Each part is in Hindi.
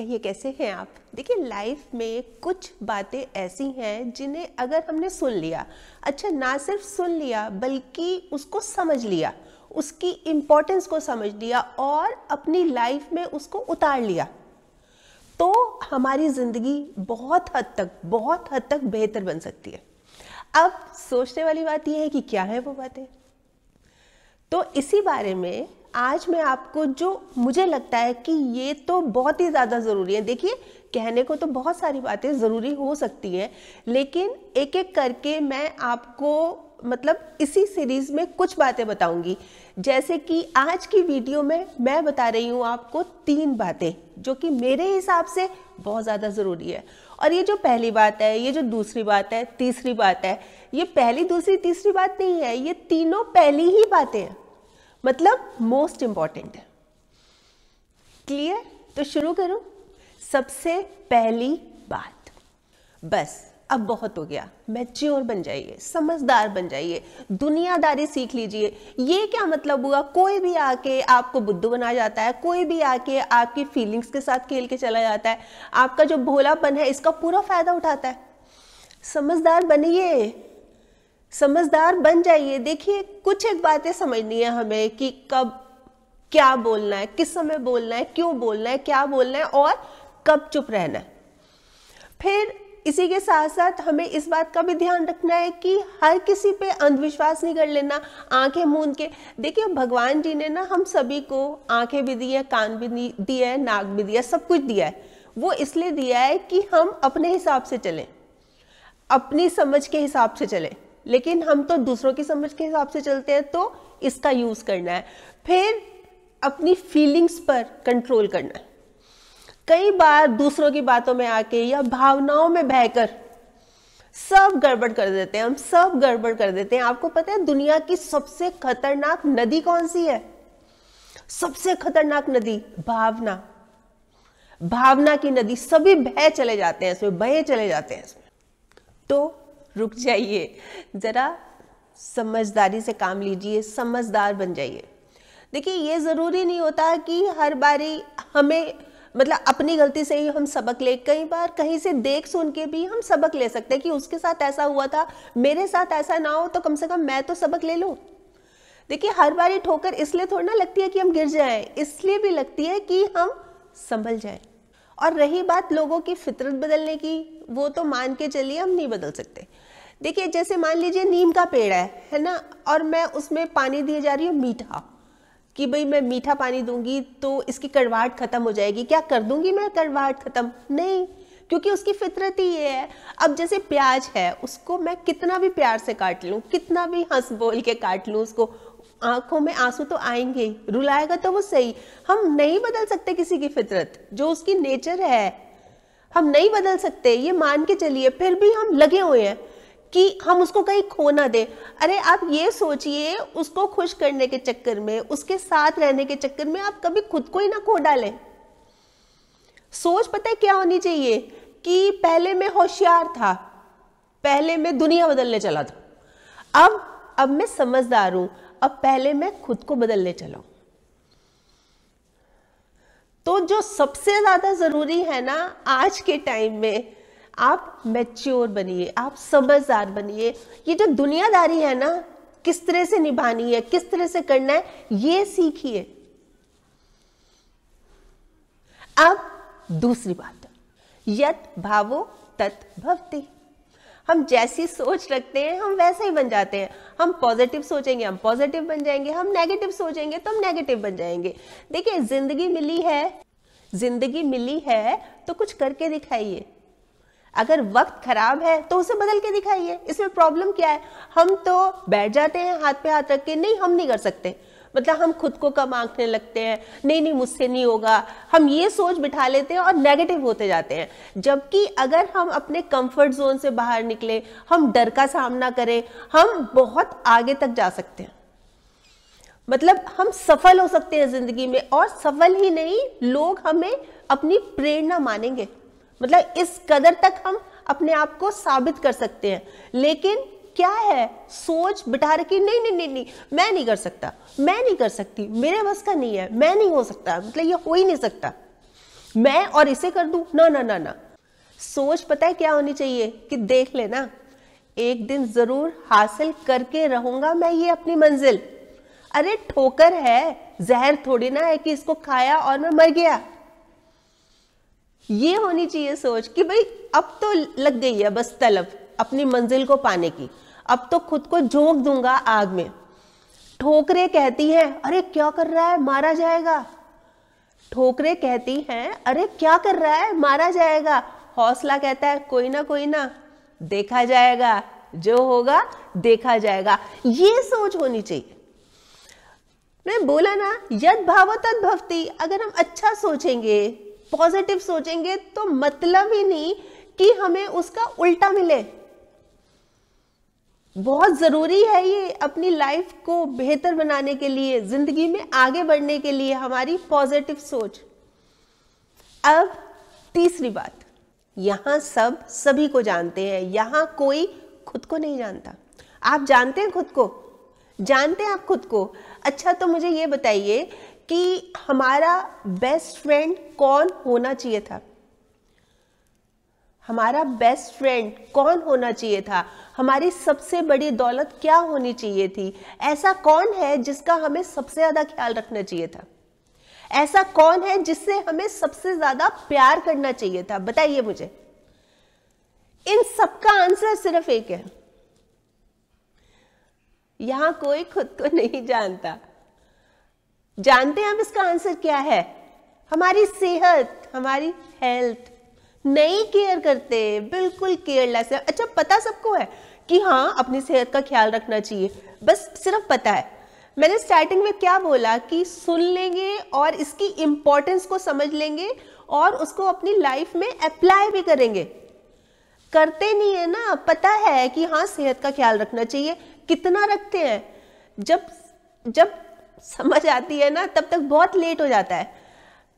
कहिए कैसे हैं आप देखिए लाइफ में कुछ बातें ऐसी हैं जिन्हें अगर हमने सुन लिया अच्छा ना सिर्फ सुन लिया बल्कि उसको समझ लिया उसकी इम्पोर्टेंस को समझ लिया और अपनी लाइफ में उसको उतार लिया तो हमारी ज़िंदगी बहुत हद तक बहुत हद तक बेहतर बन सकती है अब सोचने वाली बात यह है कि क्या है वो बातें तो इसी बारे में आज मैं आपको जो मुझे लगता है कि ये तो बहुत ही ज़्यादा ज़रूरी है देखिए कहने को तो बहुत सारी बातें ज़रूरी हो सकती हैं लेकिन एक एक करके मैं आपको मतलब इसी सीरीज़ में कुछ बातें बताऊंगी जैसे कि आज की वीडियो में मैं बता रही हूँ आपको तीन बातें जो कि मेरे हिसाब से बहुत ज़्यादा ज़रूरी है और ये जो पहली बात है ये जो दूसरी बात है तीसरी बात है ये पहली दूसरी तीसरी बात नहीं है ये तीनों पहली ही बातें हैं मतलब मोस्ट इम्पॉर्टेंट है क्लियर तो शुरू करो सबसे पहली बात बस अब बहुत हो गया मैच्योर बन जाइए समझदार बन जाइए दुनियादारी सीख लीजिए ये क्या मतलब हुआ कोई भी आके आपको बुद्धू बना जाता है कोई भी आके आपकी फीलिंग्स के साथ खेल के चला जाता है आपका जो भोलापन है इसका पूरा फायदा उठाता है समझदार बनिए समझदार बन जाइए देखिए कुछ एक बातें समझनी है हमें कि कब क्या बोलना है किस समय बोलना है क्यों बोलना है क्या बोलना है और कब चुप रहना है फिर इसी के साथ साथ हमें इस बात का भी ध्यान रखना है कि हर किसी पे अंधविश्वास नहीं कर लेना आंखें मूंद के देखिए भगवान जी ने ना हम सभी को आंखें भी दी है कान भी दिए है नाक भी दिया सब कुछ दिया है वो इसलिए दिया है कि हम अपने हिसाब से चलें अपनी समझ के हिसाब से चलें लेकिन हम तो दूसरों की समझ के हिसाब से चलते हैं तो इसका यूज करना है फिर अपनी फीलिंग्स पर कंट्रोल करना है कई बार दूसरों की बातों में आके या भावनाओं में बहकर सब गड़बड़ कर देते हैं हम सब गड़बड़ कर देते हैं आपको पता है दुनिया की सबसे खतरनाक नदी कौन सी है सबसे खतरनाक नदी भावना भावना की नदी सभी बह चले जाते हैं इसमें बहे चले जाते हैं इसमें तो रुक जाइए ज़रा समझदारी से काम लीजिए समझदार बन जाइए देखिए ये ज़रूरी नहीं होता कि हर बारी हमें मतलब अपनी गलती से ही हम सबक ले कई बार कहीं से देख सुन के भी हम सबक ले सकते हैं कि उसके साथ ऐसा हुआ था मेरे साथ ऐसा ना हो तो कम से कम मैं तो सबक ले लूँ देखिए हर बारी ठोकर इसलिए थोड़ी ना लगती है कि हम गिर जाएं इसलिए भी लगती है कि हम संभल जाएं और रही बात लोगों की फितरत बदलने की वो तो मान के चलिए हम नहीं बदल सकते देखिए जैसे मान लीजिए नीम का पेड़ है है ना और मैं उसमें पानी दिए जा रही हूँ मीठा कि भाई मैं मीठा पानी दूंगी तो इसकी कड़वाहट खत्म हो जाएगी क्या कर दूंगी मैं कड़वाहट खत्म नहीं क्योंकि उसकी फितरत ही ये है अब जैसे प्याज है उसको मैं कितना भी प्यार से काट लूँ कितना भी हंस बोल के काट लूँ उसको आंखों में आंसू तो आएंगे रुलाएगा तो वो सही हम नहीं बदल सकते किसी की फितरत जो उसकी नेचर है हम नहीं बदल सकते ये मान के चलिए फिर भी हम लगे हुए हैं कि हम उसको कहीं खो ना दें अरे आप ये सोचिए उसको खुश करने के चक्कर में उसके साथ रहने के चक्कर में आप कभी खुद को ही ना खो डालें सोच पता है क्या होनी चाहिए कि पहले मैं होशियार था पहले मैं दुनिया बदलने चला था अब अब मैं समझदार हूं अब पहले मैं खुद को बदलने चला तो जो सबसे ज़्यादा ज़रूरी है ना आज के टाइम में आप मैच्योर बनिए आप समझदार बनिए ये जो दुनियादारी है ना किस तरह से निभानी है किस तरह से करना है ये सीखिए अब दूसरी बात यत भावो तत् भवती हम जैसी सोच रखते हैं हम वैसे ही बन जाते हैं हम पॉजिटिव सोचेंगे हम पॉजिटिव बन जाएंगे हम नेगेटिव सोचेंगे तो हम नेगेटिव बन जाएंगे देखिए जिंदगी मिली है जिंदगी मिली है तो कुछ करके दिखाइए अगर वक्त खराब है तो उसे बदल के दिखाइए इसमें प्रॉब्लम क्या है हम तो बैठ जाते हैं हाथ पे हाथ रख के नहीं हम नहीं कर सकते मतलब हम खुद को कम आंकने लगते हैं नहीं नहीं मुझसे नहीं होगा हम ये सोच बिठा लेते हैं और नेगेटिव होते जाते हैं जबकि अगर हम अपने कंफर्ट जोन से बाहर निकले हम डर का सामना करें हम बहुत आगे तक जा सकते हैं मतलब हम सफल हो सकते हैं जिंदगी में और सफल ही नहीं लोग हमें अपनी प्रेरणा मानेंगे मतलब इस कदर तक हम अपने आप को साबित कर सकते हैं लेकिन क्या है सोच बिठा रखी नहीं नहीं नहीं नहीं मैं नहीं कर सकता मैं नहीं कर सकती मेरे बस का नहीं है मैं नहीं हो सकता मतलब ये हो ही नहीं सकता मैं और इसे कर दू ना ना ना ना सोच पता है क्या होनी चाहिए कि देख लेना एक दिन जरूर हासिल करके रहूंगा मैं ये अपनी मंजिल अरे ठोकर है जहर थोड़ी ना है कि इसको खाया और मैं मर गया ये होनी चाहिए सोच कि भाई अब तो लग गई है बस तलब अपनी मंजिल को पाने की अब तो खुद को झोंक दूंगा आग में ठोकरे कहती है अरे क्या कर रहा है मारा जाएगा ठोकरे कहती है अरे क्या कर रहा है मारा जाएगा हौसला कहता है कोई ना कोई ना देखा जाएगा जो होगा देखा जाएगा ये सोच होनी चाहिए मैं बोला ना यद भाव तद भक्ति अगर हम अच्छा सोचेंगे पॉजिटिव सोचेंगे तो मतलब ही नहीं कि हमें उसका उल्टा मिले बहुत ज़रूरी है ये अपनी लाइफ को बेहतर बनाने के लिए ज़िंदगी में आगे बढ़ने के लिए हमारी पॉजिटिव सोच अब तीसरी बात यहाँ सब सभी को जानते हैं यहाँ कोई खुद को नहीं जानता आप जानते हैं खुद को जानते हैं आप खुद को अच्छा तो मुझे ये बताइए कि हमारा बेस्ट फ्रेंड कौन होना चाहिए था हमारा बेस्ट फ्रेंड कौन होना चाहिए था हमारी सबसे बड़ी दौलत क्या होनी चाहिए थी ऐसा कौन है जिसका हमें सबसे ज़्यादा ख्याल रखना चाहिए था ऐसा कौन है जिससे हमें सबसे ज़्यादा प्यार करना चाहिए था बताइए मुझे इन सबका आंसर सिर्फ एक है यहां कोई खुद को नहीं जानता जानते हैं हम इसका आंसर क्या है हमारी सेहत हमारी हेल्थ नहीं केयर करते बिल्कुल केयरलेस है अच्छा पता सबको है कि हाँ अपनी सेहत का ख्याल रखना चाहिए बस सिर्फ पता है मैंने स्टार्टिंग में क्या बोला कि सुन लेंगे और इसकी इम्पोर्टेंस को समझ लेंगे और उसको अपनी लाइफ में अप्लाई भी करेंगे करते नहीं है ना पता है कि हाँ सेहत का ख्याल रखना चाहिए कितना रखते हैं जब जब समझ आती है ना तब तक बहुत लेट हो जाता है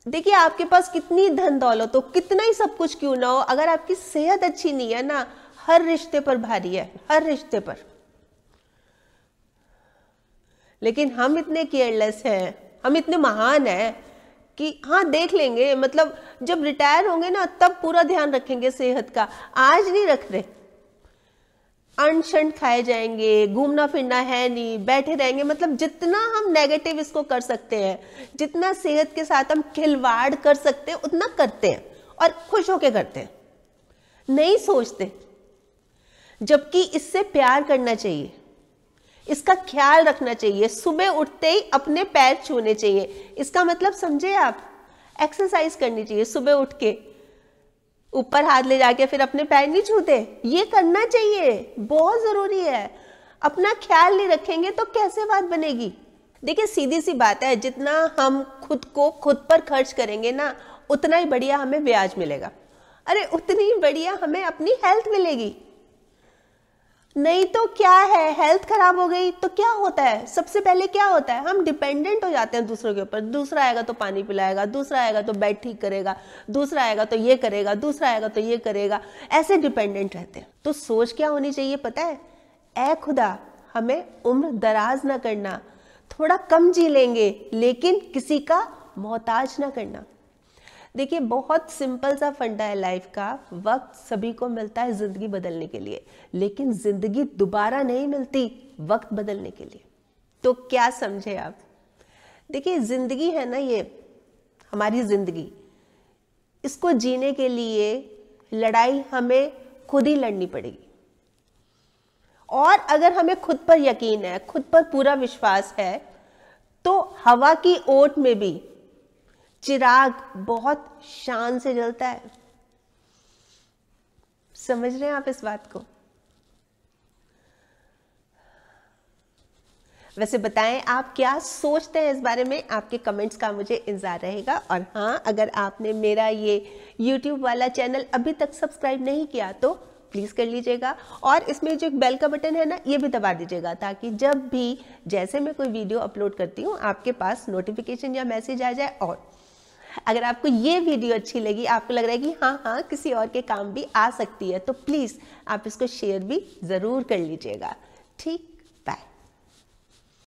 देखिए आपके पास कितनी धन दौलत हो कितना ही सब कुछ क्यों ना हो अगर आपकी सेहत अच्छी नहीं है ना हर रिश्ते पर भारी है हर रिश्ते पर लेकिन हम इतने केयरलेस हैं हम इतने महान हैं कि हाँ देख लेंगे मतलब जब रिटायर होंगे ना तब पूरा ध्यान रखेंगे सेहत का आज नहीं रख रहे अनशन खाए जाएंगे घूमना फिरना है नहीं बैठे रहेंगे मतलब जितना हम नेगेटिव इसको कर सकते हैं जितना सेहत के साथ हम खिलवाड़ कर सकते हैं उतना करते हैं और खुश होके करते हैं नहीं सोचते जबकि इससे प्यार करना चाहिए इसका ख्याल रखना चाहिए सुबह उठते ही अपने पैर छूने चाहिए इसका मतलब समझे आप एक्सरसाइज करनी चाहिए सुबह उठ के ऊपर हाथ ले जाके फिर अपने पैर नहीं छूते ये करना चाहिए बहुत ज़रूरी है अपना ख्याल नहीं रखेंगे तो कैसे बात बनेगी देखिए सीधी सी बात है जितना हम खुद को खुद पर खर्च करेंगे ना उतना ही बढ़िया हमें ब्याज मिलेगा अरे उतनी बढ़िया हमें अपनी हेल्थ मिलेगी नहीं तो क्या है हेल्थ खराब हो गई तो क्या होता है सबसे पहले क्या होता है हम डिपेंडेंट हो जाते हैं दूसरों के ऊपर दूसरा आएगा तो पानी पिलाएगा दूसरा आएगा तो बेड ठीक करेगा दूसरा आएगा तो ये करेगा दूसरा आएगा तो ये करेगा ऐसे डिपेंडेंट रहते हैं तो सोच क्या होनी चाहिए पता है ऐ खुदा हमें उम्र दराज ना करना थोड़ा कम जी लेंगे लेकिन किसी का मोहताज ना करना देखिए बहुत सिंपल सा फंडा है लाइफ का वक्त सभी को मिलता है ज़िंदगी बदलने के लिए लेकिन ज़िंदगी दोबारा नहीं मिलती वक्त बदलने के लिए तो क्या समझे आप देखिए ज़िंदगी है ना ये हमारी ज़िंदगी इसको जीने के लिए लड़ाई हमें खुद ही लड़नी पड़ेगी और अगर हमें खुद पर यकीन है खुद पर पूरा विश्वास है तो हवा की ओट में भी चिराग बहुत शान से जलता है समझ रहे हैं आप इस बात को वैसे बताएं आप क्या सोचते हैं इस बारे में आपके कमेंट्स का मुझे इंतज़ार रहेगा और हाँ अगर आपने मेरा ये यूट्यूब वाला चैनल अभी तक सब्सक्राइब नहीं किया तो प्लीज़ कर लीजिएगा और इसमें जो एक बेल का बटन है ना ये भी दबा दीजिएगा ताकि जब भी जैसे मैं कोई वीडियो अपलोड करती हूँ आपके पास नोटिफिकेशन या मैसेज आ जाए और अगर आपको ये वीडियो अच्छी लगी आपको लग रहा है कि हाँ हाँ किसी और के काम भी आ सकती है तो प्लीज़ आप इसको शेयर भी ज़रूर कर लीजिएगा ठीक